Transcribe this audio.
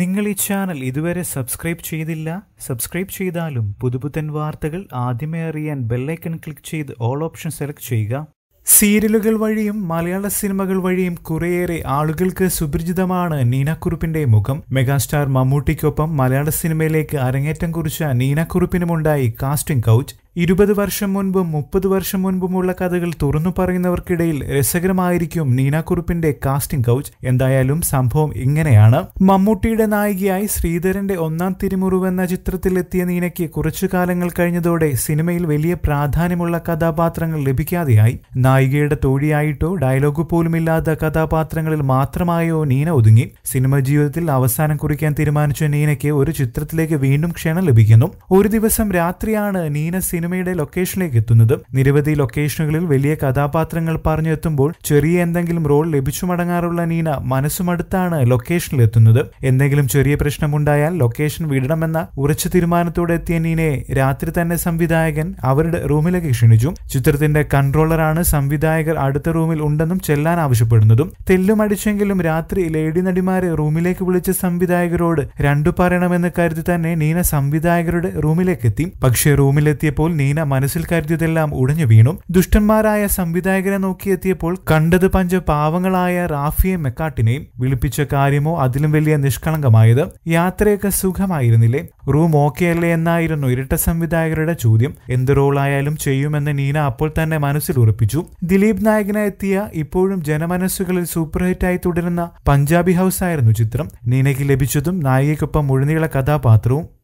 നിങ്ങൾ ഈ ചാനൽ ഇതുവരെ സബ്സ്ക്രൈബ് ചെയ്തില്ല സബ്സ്ക്രൈബ് ചെയ്താലും പുതുപുത്തൻ വാർത്തകൾ ആദ്യമേ അറിയാൻ ബെല്ലൈക്കൺ ക്ലിക്ക് ചെയ്ത് ഓൾ ഓപ്ഷൻ സെലക്ട് ചെയ്യുക സീരിയലുകൾ വഴിയും മലയാള സിനിമകൾ വഴിയും കുറേയേറെ ആളുകൾക്ക് സുപരിചിതമാണ് നീനക്കുറുപ്പിന്റെ മുഖം മെഗാസ്റ്റാർ മമ്മൂട്ടിക്കൊപ്പം മലയാള സിനിമയിലേക്ക് അരങ്ങേറ്റം കുറിച്ച നീനക്കുറുപ്പിനുമുണ്ടായി കാസ്റ്റിംഗ് കൗച്ച് ഇരുപത് വർഷം മുൻപും മുപ്പത് വർഷം മുൻപുമുള്ള കഥകൾ തുറന്നു പറയുന്നവർക്കിടയിൽ രസകരമായിരിക്കും കുറുപ്പിന്റെ കാസ്റ്റിംഗ് കൗച്ച് എന്തായാലും സംഭവം ഇങ്ങനെയാണ് മമ്മൂട്ടിയുടെ നായികയായി ശ്രീധരന്റെ ഒന്നാം തിരുമുറിവ് എന്ന ചിത്രത്തിലെത്തിയ നീനയ്ക്ക് കുറച്ചു കാലങ്ങൾ കഴിഞ്ഞതോടെ സിനിമയിൽ വലിയ പ്രാധാന്യമുള്ള കഥാപാത്രങ്ങൾ ലഭിക്കാതെയായി നായികയുടെ തോഴിയായിട്ടോ ഡയലോഗ് പോലുമില്ലാത്ത കഥാപാത്രങ്ങളിൽ മാത്രമായോ നീന ഒതുങ്ങി സിനിമ ജീവിതത്തിൽ അവസാനം കുറിക്കാൻ തീരുമാനിച്ച നീനയ്ക്ക് ഒരു ചിത്രത്തിലേക്ക് വീണ്ടും ക്ഷണം ലഭിക്കുന്നു ഒരു ദിവസം രാത്രിയാണ് നീന സിനിമ സിനിമയുടെ ലൊക്കേഷനിലേക്ക് എത്തുന്നത് നിരവധി ലൊക്കേഷനുകളിൽ വലിയ കഥാപാത്രങ്ങൾ പറഞ്ഞെത്തുമ്പോൾ ചെറിയ എന്തെങ്കിലും റോൾ ലഭിച്ചു മടങ്ങാറുള്ള നീന മനസ്സുമടുത്താണ് ലൊക്കേഷനിൽ എത്തുന്നത് എന്തെങ്കിലും ചെറിയ പ്രശ്നമുണ്ടായാൽ ലൊക്കേഷൻ വിടണമെന്ന ഉറച്ച തീരുമാനത്തോടെ എത്തിയ നീനയെ രാത്രി തന്നെ സംവിധായകൻ അവരുടെ റൂമിലേക്ക് ക്ഷണിച്ചു ചിത്രത്തിന്റെ കൺട്രോളറാണ് സംവിധായകർ അടുത്ത റൂമിൽ ഉണ്ടെന്നും ചെല്ലാൻ ആവശ്യപ്പെടുന്നതും തെല്ലുമടിച്ചെങ്കിലും രാത്രി ലേഡി നടിമാരെ റൂമിലേക്ക് വിളിച്ച സംവിധായകരോട് രണ്ടു പറയണമെന്ന് കരുതി തന്നെ നീന സംവിധായകരുടെ റൂമിലേക്ക് എത്തി പക്ഷേ റൂമിലെത്തിയപ്പോൾ നീന മനസ്സിൽ കരുതിയതെല്ലാം ഉടഞ്ഞു വീണു ദുഷ്ടന്മാരായ സംവിധായകരെ നോക്കിയെത്തിയപ്പോൾ കണ്ടത് പഞ്ച പാവങ്ങളായ റാഫിയെ മെക്കാട്ടിനെയും വിളിപ്പിച്ച കാര്യമോ അതിലും വലിയ നിഷ്കളങ്കമായത് യാത്രയൊക്കെ സുഖമായിരുന്നില്ലേ റൂം ഓക്കെ അല്ലേ എന്നായിരുന്നു ഇരട്ട സംവിധായകരുടെ ചോദ്യം എന്ത് റോളായാലും ചെയ്യുമെന്ന് നീന അപ്പോൾ തന്നെ മനസ്സിൽ ഉറപ്പിച്ചു ദിലീപ് നായകനെത്തിയ ഇപ്പോഴും ജനമനസ്സുകളിൽ സൂപ്പർഹിറ്റായി തുടരുന്ന പഞ്ചാബി ഹൗസ് ആയിരുന്നു ചിത്രം നീനയ്ക്ക് ലഭിച്ചതും നായികയ്ക്കൊപ്പം മുഴുനീള കഥാപാത്രവും